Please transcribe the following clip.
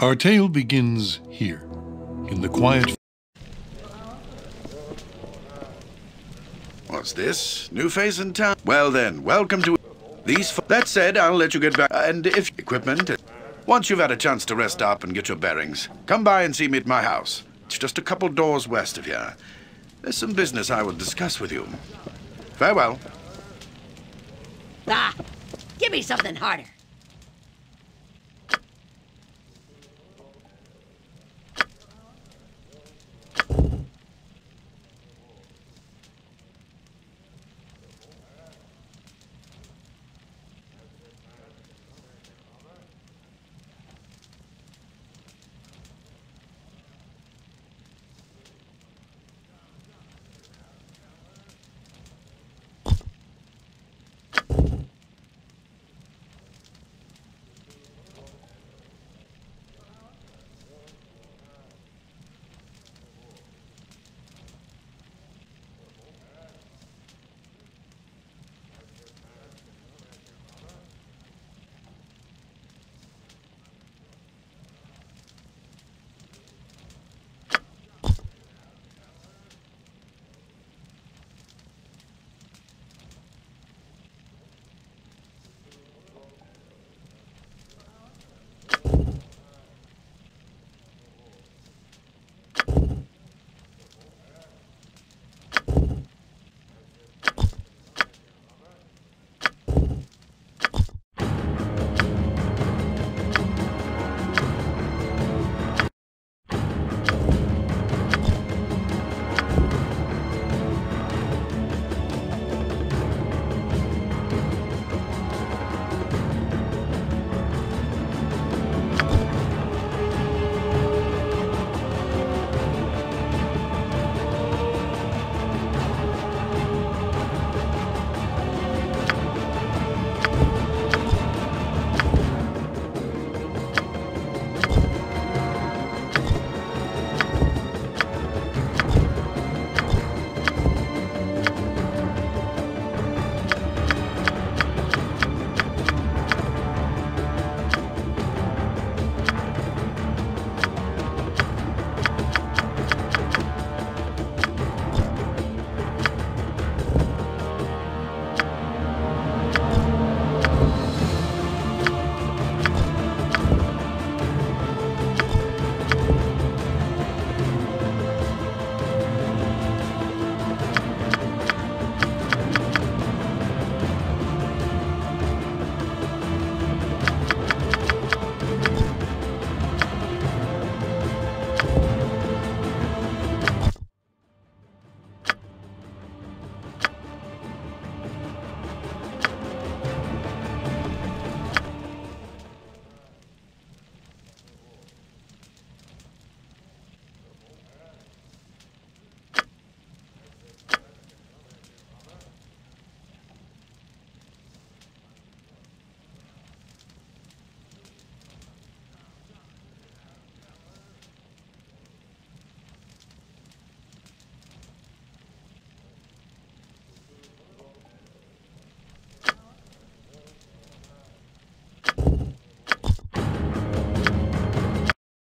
Our tale begins here, in the quiet... What's this? New face in town? Well then, welcome to these... That said, I'll let you get back, and if... Equipment... Once you've had a chance to rest up and get your bearings, come by and see me at my house. It's just a couple doors west of here. There's some business I will discuss with you. Farewell. Ah! Give me something harder.